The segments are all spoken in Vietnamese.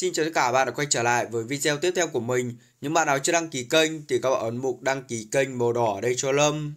Xin chào tất cả bạn đã quay trở lại với video tiếp theo của mình. Những bạn nào chưa đăng ký kênh thì các bạn ấn mục đăng ký kênh màu đỏ ở đây cho Lâm.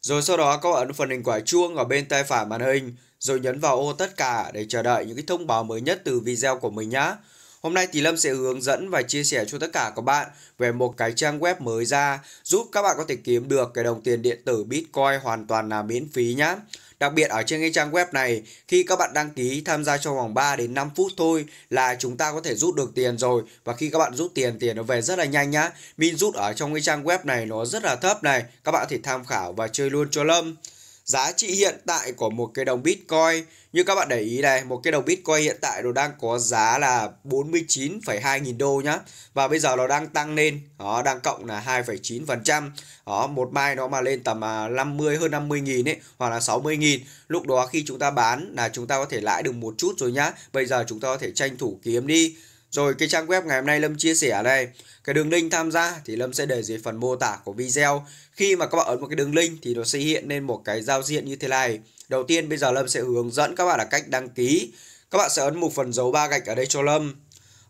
Rồi sau đó các bạn ấn phần hình quả chuông ở bên tay phải màn hình rồi nhấn vào ô tất cả để chờ đợi những cái thông báo mới nhất từ video của mình nhé. Hôm nay thì Lâm sẽ hướng dẫn và chia sẻ cho tất cả các bạn về một cái trang web mới ra giúp các bạn có thể kiếm được cái đồng tiền điện tử Bitcoin hoàn toàn là miễn phí nhá. Đặc biệt ở trên cái trang web này khi các bạn đăng ký tham gia trong vòng 3 đến 5 phút thôi là chúng ta có thể rút được tiền rồi và khi các bạn rút tiền tiền nó về rất là nhanh nhá. Min rút ở trong cái trang web này nó rất là thấp này, các bạn có thể tham khảo và chơi luôn cho Lâm giá trị hiện tại của một cái đồng Bitcoin như các bạn để ý này một cái đồng Bitcoin hiện tại nó đang có giá là 49,2 nghìn đô nhá và bây giờ nó đang tăng lên nó đang cộng là 2,9% phần trăm đó một mai nó mà lên tầm 50 à, hơn 50 nghìn ấy hoặc là 60 nghìn lúc đó khi chúng ta bán là chúng ta có thể lãi được một chút rồi nhá bây giờ chúng ta có thể tranh thủ kiếm đi rồi cái trang web ngày hôm nay Lâm chia sẻ đây Cái đường link tham gia thì Lâm sẽ để dưới phần mô tả của video Khi mà các bạn ấn vào cái đường link thì nó sẽ hiện lên một cái giao diện như thế này Đầu tiên bây giờ Lâm sẽ hướng dẫn các bạn là cách đăng ký Các bạn sẽ ấn mục phần dấu ba gạch ở đây cho Lâm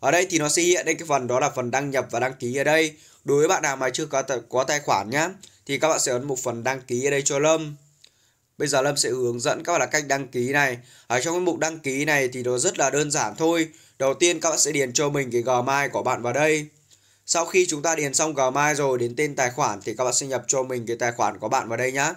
Ở đây thì nó sẽ hiện lên cái phần đó là phần đăng nhập và đăng ký ở đây Đối với bạn nào mà chưa có, có tài khoản nhá Thì các bạn sẽ ấn mục phần đăng ký ở đây cho Lâm Bây giờ Lâm sẽ hướng dẫn các bạn là cách đăng ký này. Ở trong cái mục đăng ký này thì nó rất là đơn giản thôi. Đầu tiên các bạn sẽ điền cho mình cái Gmail của bạn vào đây. Sau khi chúng ta điền xong Gmail rồi đến tên tài khoản thì các bạn sẽ nhập cho mình cái tài khoản của bạn vào đây nhá.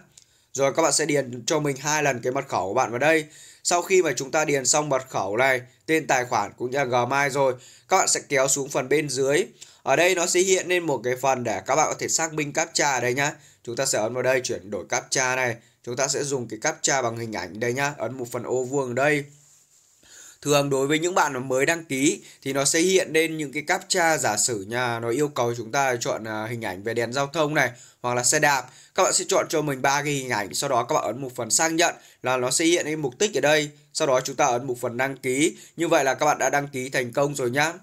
Rồi các bạn sẽ điền cho mình hai lần cái mật khẩu của bạn vào đây. Sau khi mà chúng ta điền xong mật khẩu này, tên tài khoản cũng như là Gmail rồi, các bạn sẽ kéo xuống phần bên dưới. Ở đây nó sẽ hiện lên một cái phần để các bạn có thể xác minh captcha ở đây nhá. Chúng ta sẽ ấn vào đây chuyển đổi captcha này chúng ta sẽ dùng cái captcha bằng hình ảnh đây nhá ấn một phần ô vuông ở đây thường đối với những bạn mà mới đăng ký thì nó sẽ hiện lên những cái captcha giả sử nha nó yêu cầu chúng ta chọn à, hình ảnh về đèn giao thông này hoặc là xe đạp các bạn sẽ chọn cho mình ba cái hình ảnh sau đó các bạn ấn một phần xác nhận là nó sẽ hiện lên mục tích ở đây sau đó chúng ta ấn một phần đăng ký như vậy là các bạn đã đăng ký thành công rồi nhá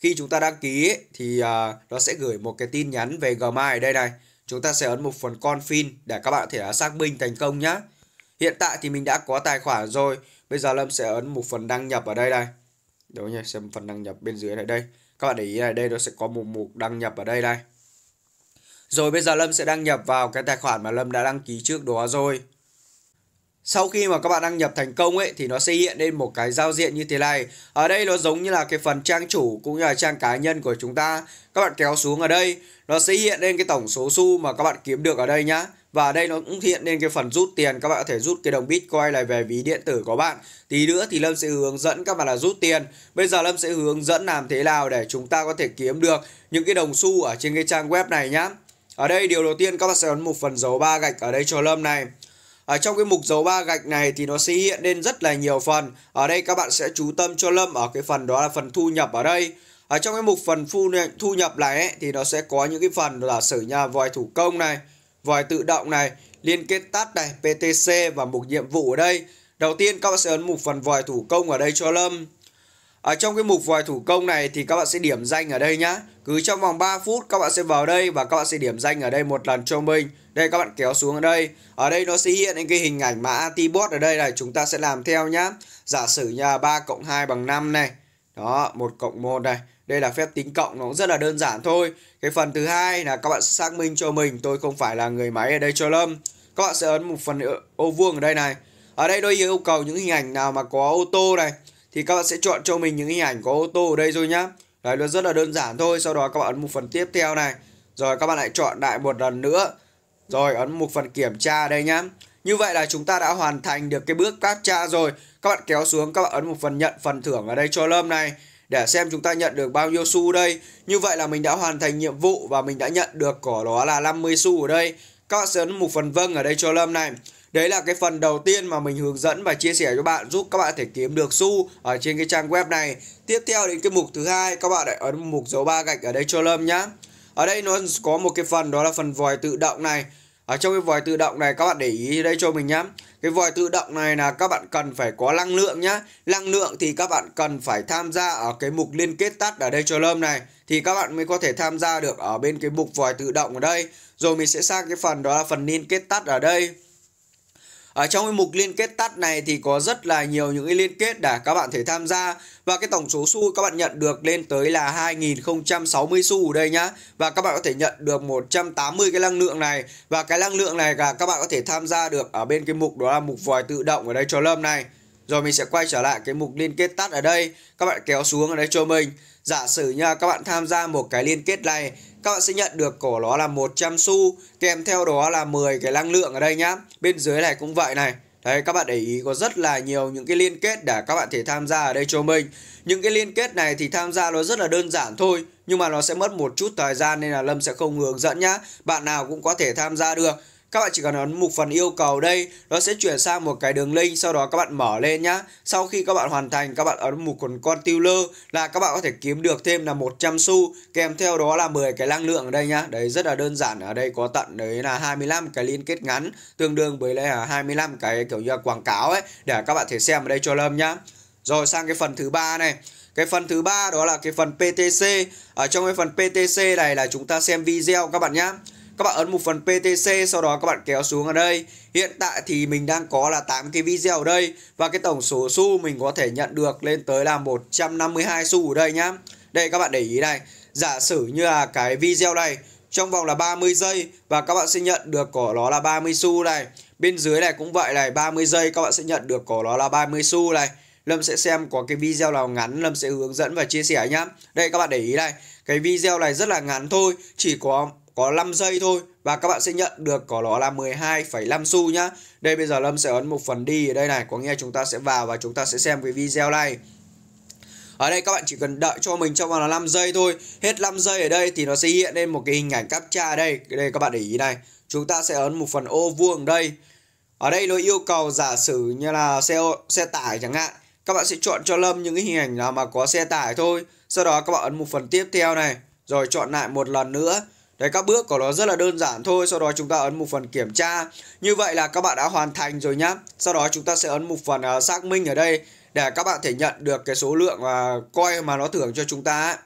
khi chúng ta đăng ký thì à, nó sẽ gửi một cái tin nhắn về Gmail ở đây này chúng ta sẽ ấn một phần confirm để các bạn có thể xác minh thành công nhé. Hiện tại thì mình đã có tài khoản rồi. Bây giờ Lâm sẽ ấn một phần đăng nhập ở đây đây Đúng nhỉ, xem phần đăng nhập bên dưới này đây. Các bạn để ý này, đây nó sẽ có một mục đăng nhập ở đây đây Rồi bây giờ Lâm sẽ đăng nhập vào cái tài khoản mà Lâm đã đăng ký trước đó rồi. Sau khi mà các bạn đăng nhập thành công ấy thì nó sẽ hiện lên một cái giao diện như thế này. Ở đây nó giống như là cái phần trang chủ cũng như là trang cá nhân của chúng ta. Các bạn kéo xuống ở đây, nó sẽ hiện lên cái tổng số xu mà các bạn kiếm được ở đây nhá. Và ở đây nó cũng hiện lên cái phần rút tiền Các bạn có thể rút cái đồng Bitcoin này về ví điện tử của bạn Tí nữa thì Lâm sẽ hướng dẫn các bạn là rút tiền Bây giờ Lâm sẽ hướng dẫn làm thế nào để chúng ta có thể kiếm được những cái đồng xu ở trên cái trang web này nhá Ở đây điều đầu tiên các bạn sẽ ấn một phần dấu ba gạch ở đây cho Lâm này ở trong cái mục dấu ba gạch này thì nó sẽ hiện lên rất là nhiều phần ở đây các bạn sẽ chú tâm cho lâm ở cái phần đó là phần thu nhập ở đây ở trong cái mục phần thu thu nhập này ấy, thì nó sẽ có những cái phần là sử nhà vòi thủ công này vòi tự động này liên kết tắt này ptc và mục nhiệm vụ ở đây đầu tiên các bạn sẽ ấn mục phần vòi thủ công ở đây cho lâm ở trong cái mục vòi thủ công này thì các bạn sẽ điểm danh ở đây nhá. Cứ trong vòng 3 phút các bạn sẽ vào đây và các bạn sẽ điểm danh ở đây một lần cho mình. Đây các bạn kéo xuống ở đây. Ở đây nó sẽ hiện lên cái hình ảnh mã T-bot ở đây này. Chúng ta sẽ làm theo nhá. Giả sử nhà 3 cộng 2 bằng 5 này. Đó, 1 cộng 1 này. Đây là phép tính cộng nó cũng rất là đơn giản thôi. Cái phần thứ hai là các bạn xác minh cho mình tôi không phải là người máy ở đây cho Lâm. Các bạn sẽ ấn một phần ô vuông ở đây này. Ở đây tôi yêu cầu những hình ảnh nào mà có ô tô này thì các bạn sẽ chọn cho mình những hình ảnh có ô tô ở đây rồi nhá đấy nó rất là đơn giản thôi sau đó các bạn ấn một phần tiếp theo này rồi các bạn lại chọn lại một lần nữa rồi ấn một phần kiểm tra đây nhá như vậy là chúng ta đã hoàn thành được cái bước captcha rồi các bạn kéo xuống các bạn ấn một phần nhận phần thưởng ở đây cho lâm này để xem chúng ta nhận được bao nhiêu xu đây như vậy là mình đã hoàn thành nhiệm vụ và mình đã nhận được của đó là 50 xu ở đây các bạn sẽ ấn một phần vâng ở đây cho lâm này Đấy là cái phần đầu tiên mà mình hướng dẫn và chia sẻ cho bạn giúp các bạn thể kiếm được xu ở trên cái trang web này. Tiếp theo đến cái mục thứ hai các bạn lại ấn mục dấu ba gạch ở đây cho Lâm nhá. Ở đây nó có một cái phần đó là phần vòi tự động này. Ở trong cái vòi tự động này các bạn để ý đây cho mình nhá. Cái vòi tự động này là các bạn cần phải có năng lượng nhá. Năng lượng thì các bạn cần phải tham gia ở cái mục liên kết tắt ở đây cho Lâm này thì các bạn mới có thể tham gia được ở bên cái mục vòi tự động ở đây. Rồi mình sẽ sang cái phần đó là phần liên kết tắt ở đây ở trong cái mục liên kết tắt này thì có rất là nhiều những cái liên kết để các bạn thể tham gia và cái tổng số xu các bạn nhận được lên tới là 2060 xu ở đây nhá và các bạn có thể nhận được 180 cái năng lượng này và cái năng lượng này là các bạn có thể tham gia được ở bên cái mục đó là mục vòi tự động ở đây cho lâm này rồi mình sẽ quay trở lại cái mục liên kết tắt ở đây. Các bạn kéo xuống ở đây cho mình. Giả sử nha, các bạn tham gia một cái liên kết này, các bạn sẽ nhận được của nó là 100 xu, kèm theo đó là 10 cái năng lượng ở đây nhá. Bên dưới này cũng vậy này. Đấy các bạn để ý có rất là nhiều những cái liên kết để các bạn thể tham gia ở đây cho mình Những cái liên kết này thì tham gia nó rất là đơn giản thôi Nhưng mà nó sẽ mất một chút thời gian nên là Lâm sẽ không hướng dẫn nhá Bạn nào cũng có thể tham gia được các bạn chỉ cần ấn mục phần yêu cầu đây nó sẽ chuyển sang một cái đường link sau đó các bạn mở lên nhá sau khi các bạn hoàn thành các bạn ấn mục còn con tiêu lơ là các bạn có thể kiếm được thêm là 100 xu kèm theo đó là 10 cái năng lượng ở đây nhá đấy rất là đơn giản ở đây có tận đấy là 25 cái liên kết ngắn tương đương với lại là 25 cái kiểu như là quảng cáo ấy để các bạn thể xem ở đây cho lâm nhá rồi sang cái phần thứ ba này cái phần thứ ba đó là cái phần PTC ở trong cái phần PTC này là chúng ta xem video các bạn nhá các bạn ấn một phần PTC sau đó các bạn kéo xuống ở đây hiện tại thì mình đang có là 8 cái video ở đây và cái tổng số xu mình có thể nhận được lên tới là 152 xu ở đây nhá đây các bạn để ý này giả sử như là cái video này trong vòng là 30 giây và các bạn sẽ nhận được của nó là 30 xu này bên dưới này cũng vậy này 30 giây các bạn sẽ nhận được của nó là 30 xu này Lâm sẽ xem có cái video nào ngắn Lâm sẽ hướng dẫn và chia sẻ nhá Đây các bạn để ý này Cái video này rất là ngắn thôi Chỉ có có 5 giây thôi và các bạn sẽ nhận được có nó là 12,5 xu nhá. Đây bây giờ Lâm sẽ ấn một phần đi ở đây này, có nghe chúng ta sẽ vào và chúng ta sẽ xem cái video này. Ở đây các bạn chỉ cần đợi cho mình trong vòng là 5 giây thôi. Hết 5 giây ở đây thì nó sẽ hiện lên một cái hình ảnh captcha ở đây. Đây các bạn để ý này. Chúng ta sẽ ấn một phần ô vuông đây. Ở đây nó yêu cầu giả sử như là xe xe tải chẳng hạn. Các bạn sẽ chọn cho Lâm những cái hình ảnh nào mà có xe tải thôi. Sau đó các bạn ấn một phần tiếp theo này. Rồi chọn lại một lần nữa. Đấy các bước của nó rất là đơn giản thôi Sau đó chúng ta ấn một phần kiểm tra Như vậy là các bạn đã hoàn thành rồi nhá Sau đó chúng ta sẽ ấn một phần uh, xác minh ở đây Để các bạn thể nhận được cái số lượng uh, coin mà nó thưởng cho chúng ta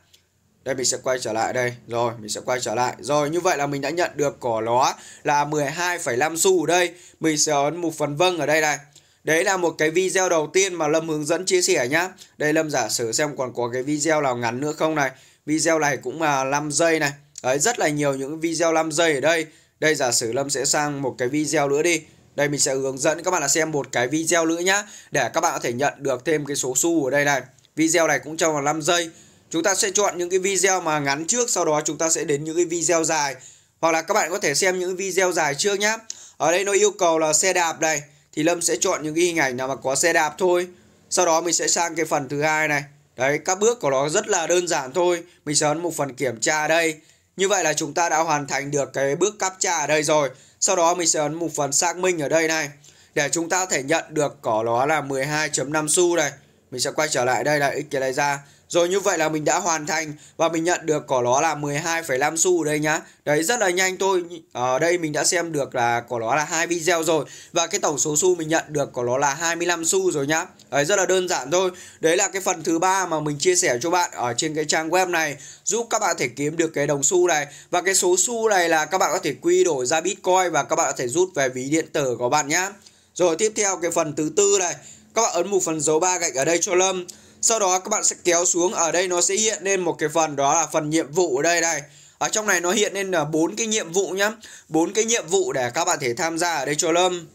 đây mình sẽ quay trở lại đây Rồi mình sẽ quay trở lại Rồi như vậy là mình đã nhận được của nó là 12,5 xu ở đây Mình sẽ ấn một phần vâng ở đây này Đấy là một cái video đầu tiên mà Lâm hướng dẫn chia sẻ nhá Đây Lâm giả sử xem còn có cái video nào ngắn nữa không này Video này cũng là 5 giây này Đấy, rất là nhiều những video 5 giây ở đây. Đây giả sử Lâm sẽ sang một cái video nữa đi. Đây mình sẽ hướng dẫn các bạn là xem một cái video nữa nhá để các bạn có thể nhận được thêm cái số xu ở đây này. Video này cũng trong vòng 5 giây. Chúng ta sẽ chọn những cái video mà ngắn trước sau đó chúng ta sẽ đến những cái video dài. Hoặc là các bạn có thể xem những video dài trước nhá. Ở đây nó yêu cầu là xe đạp đây, thì Lâm sẽ chọn những cái hình ảnh nào mà có xe đạp thôi. Sau đó mình sẽ sang cái phần thứ hai này. Đấy, các bước của nó rất là đơn giản thôi. Mình sẽ ấn một phần kiểm tra đây. Như vậy là chúng ta đã hoàn thành được cái bước captcha ở đây rồi. Sau đó mình sẽ ấn mục phần xác minh ở đây này để chúng ta thể nhận được có đó là 12.5 xu này mình sẽ quay trở lại đây là x này ra rồi như vậy là mình đã hoàn thành và mình nhận được của nó là 12,5 xu đây nhá. Đấy rất là nhanh thôi. Ở đây mình đã xem được là của nó là hai video rồi và cái tổng số xu mình nhận được của nó là 25 xu rồi nhá. Đấy rất là đơn giản thôi. Đấy là cái phần thứ ba mà mình chia sẻ cho bạn ở trên cái trang web này giúp các bạn thể kiếm được cái đồng xu này và cái số xu này là các bạn có thể quy đổi ra Bitcoin và các bạn có thể rút về ví điện tử của bạn nhá. Rồi tiếp theo cái phần thứ tư này các bạn ấn một phần dấu ba gạch ở đây cho Lâm. Sau đó các bạn sẽ kéo xuống ở đây nó sẽ hiện lên một cái phần đó là phần nhiệm vụ ở đây này. Ở trong này nó hiện lên là bốn cái nhiệm vụ nhá. bốn cái nhiệm vụ để các bạn thể tham gia ở đây cho Lâm.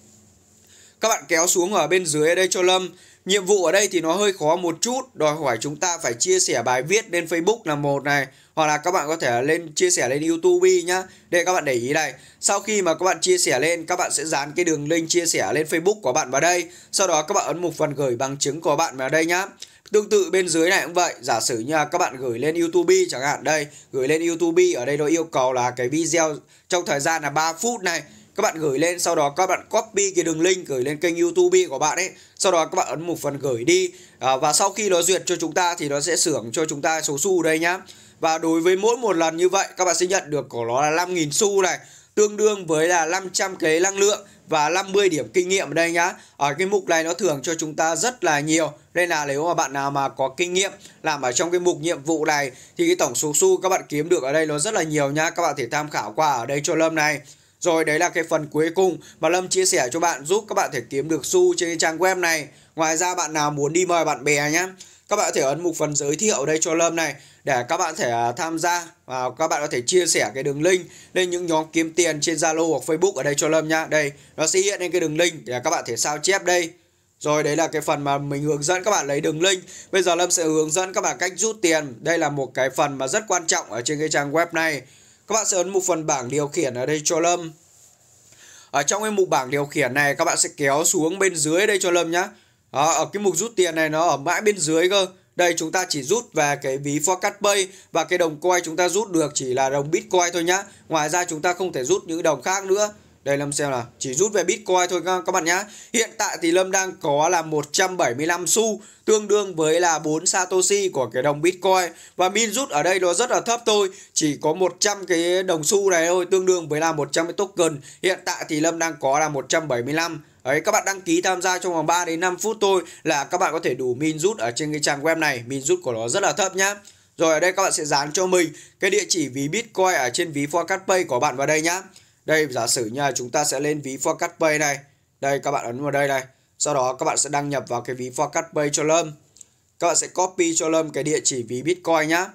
Các bạn kéo xuống ở bên dưới ở đây cho Lâm. Nhiệm vụ ở đây thì nó hơi khó một chút, đòi hỏi chúng ta phải chia sẻ bài viết lên Facebook là một này, hoặc là các bạn có thể lên chia sẻ lên YouTube nhá. Để các bạn để ý này, sau khi mà các bạn chia sẻ lên, các bạn sẽ dán cái đường link chia sẻ lên Facebook của bạn vào đây. Sau đó các bạn ấn mục phần gửi bằng chứng của bạn vào đây nhá. Tương tự bên dưới này cũng vậy, giả sử như là các bạn gửi lên YouTube chẳng hạn đây, gửi lên YouTube ở đây nó yêu cầu là cái video trong thời gian là 3 phút này các bạn gửi lên sau đó các bạn copy cái đường link gửi lên kênh youtube của bạn ấy sau đó các bạn ấn mục phần gửi đi à, và sau khi nó duyệt cho chúng ta thì nó sẽ xưởng cho chúng ta số xu đây nhá và đối với mỗi một lần như vậy các bạn sẽ nhận được của nó là 5.000 xu này tương đương với là 500 cái năng lượng và 50 điểm kinh nghiệm đây nhá. Ở cái mục này nó thưởng cho chúng ta rất là nhiều. Nên là nếu mà bạn nào mà có kinh nghiệm làm ở trong cái mục nhiệm vụ này thì cái tổng số xu các bạn kiếm được ở đây nó rất là nhiều nhá. Các bạn thể tham khảo qua ở đây cho Lâm này. Rồi đấy là cái phần cuối cùng mà Lâm chia sẻ cho bạn giúp các bạn thể kiếm được xu trên cái trang web này. Ngoài ra bạn nào muốn đi mời bạn bè nhé các bạn có thể ấn mục phần giới thiệu đây cho Lâm này để các bạn thể à, tham gia và các bạn có thể chia sẻ cái đường link lên những nhóm kiếm tiền trên Zalo hoặc Facebook ở đây cho Lâm nhá. Đây, nó sẽ hiện lên cái đường link để các bạn thể sao chép đây. Rồi đấy là cái phần mà mình hướng dẫn các bạn lấy đường link. Bây giờ Lâm sẽ hướng dẫn các bạn cách rút tiền. Đây là một cái phần mà rất quan trọng ở trên cái trang web này các bạn sẽ ấn một phần bảng điều khiển ở đây cho Lâm. Ở trong cái mục bảng điều khiển này các bạn sẽ kéo xuống bên dưới đây cho Lâm nhá. Đó, ở cái mục rút tiền này nó ở mãi bên dưới cơ. Đây chúng ta chỉ rút về cái ví Forecast Pay và cái đồng coin chúng ta rút được chỉ là đồng Bitcoin thôi nhá. Ngoài ra chúng ta không thể rút những đồng khác nữa. Đây Lâm xem là chỉ rút về Bitcoin thôi các bạn nhá. Hiện tại thì Lâm đang có là 175 xu tương đương với là 4 Satoshi của cái đồng Bitcoin và min rút ở đây nó rất là thấp thôi, chỉ có 100 cái đồng xu này thôi tương đương với là 100 cái token. Hiện tại thì Lâm đang có là 175 Đấy, các bạn đăng ký tham gia trong vòng 3 đến 5 phút thôi là các bạn có thể đủ min rút ở trên cái trang web này. Min rút của nó rất là thấp nhá. Rồi ở đây các bạn sẽ dán cho mình cái địa chỉ ví Bitcoin ở trên ví Forecast Pay của bạn vào đây nhá đây giả sử nha chúng ta sẽ lên ví forecast pay này đây các bạn ấn vào đây này sau đó các bạn sẽ đăng nhập vào cái ví forecast pay cho lâm các bạn sẽ copy cho lâm cái địa chỉ ví bitcoin nhá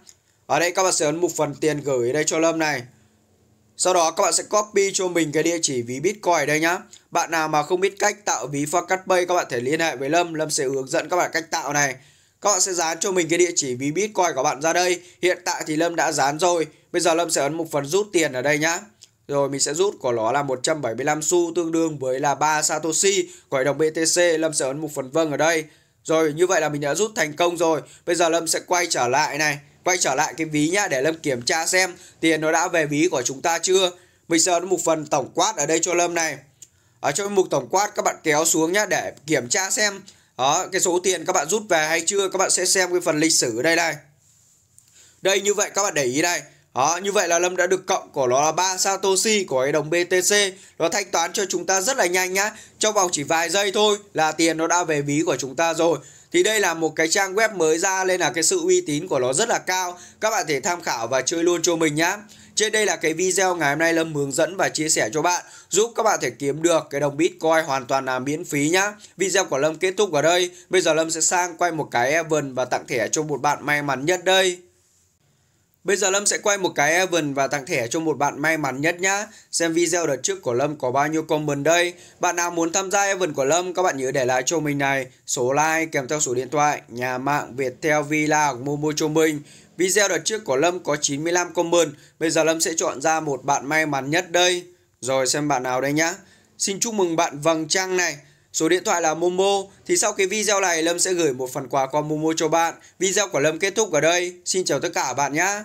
ở đây các bạn sẽ ấn một phần tiền gửi đây cho lâm này sau đó các bạn sẽ copy cho mình cái địa chỉ ví Bitcoin đây nhá. Bạn nào mà không biết cách tạo ví Forecast Pay các bạn thể liên hệ với Lâm, Lâm sẽ hướng dẫn các bạn cách tạo này. Các bạn sẽ dán cho mình cái địa chỉ ví Bitcoin của bạn ra đây. Hiện tại thì Lâm đã dán rồi. Bây giờ Lâm sẽ ấn một phần rút tiền ở đây nhá. Rồi mình sẽ rút của nó là 175 xu tương đương với là 3 Satoshi của đồng BTC. Lâm sẽ ấn một phần vâng ở đây. Rồi như vậy là mình đã rút thành công rồi. Bây giờ Lâm sẽ quay trở lại này. Quay trở lại cái ví nhá để Lâm kiểm tra xem tiền nó đã về ví của chúng ta chưa. Mình sẽ ấn một phần tổng quát ở đây cho Lâm này. Ở trong mục tổng quát các bạn kéo xuống nhá để kiểm tra xem đó, ờ, cái số tiền các bạn rút về hay chưa. Các bạn sẽ xem cái phần lịch sử ở đây này. Đây như vậy các bạn để ý đây đó, như vậy là Lâm đã được cộng của nó là 3 Satoshi của cái đồng BTC. Nó thanh toán cho chúng ta rất là nhanh nhá. Trong vòng chỉ vài giây thôi là tiền nó đã về ví của chúng ta rồi. Thì đây là một cái trang web mới ra nên là cái sự uy tín của nó rất là cao. Các bạn thể tham khảo và chơi luôn cho mình nhá. Trên đây là cái video ngày hôm nay Lâm hướng dẫn và chia sẻ cho bạn giúp các bạn thể kiếm được cái đồng Bitcoin hoàn toàn là miễn phí nhá. Video của Lâm kết thúc ở đây. Bây giờ Lâm sẽ sang quay một cái event và tặng thẻ cho một bạn may mắn nhất đây. Bây giờ Lâm sẽ quay một cái event và tặng thẻ cho một bạn may mắn nhất nhá. Xem video đợt trước của Lâm có bao nhiêu comment đây. Bạn nào muốn tham gia event của Lâm các bạn nhớ để lại cho mình này số like kèm theo số điện thoại, nhà mạng, Viettel, Villa hoặc Momo cho mình. Video đợt trước của Lâm có 95 comment, bây giờ Lâm sẽ chọn ra một bạn may mắn nhất đây. Rồi xem bạn nào đây nhá. Xin chúc mừng bạn Vầng Trăng này. Số điện thoại là Momo Thì sau cái video này Lâm sẽ gửi một phần quà qua Momo cho bạn Video của Lâm kết thúc ở đây Xin chào tất cả bạn nhé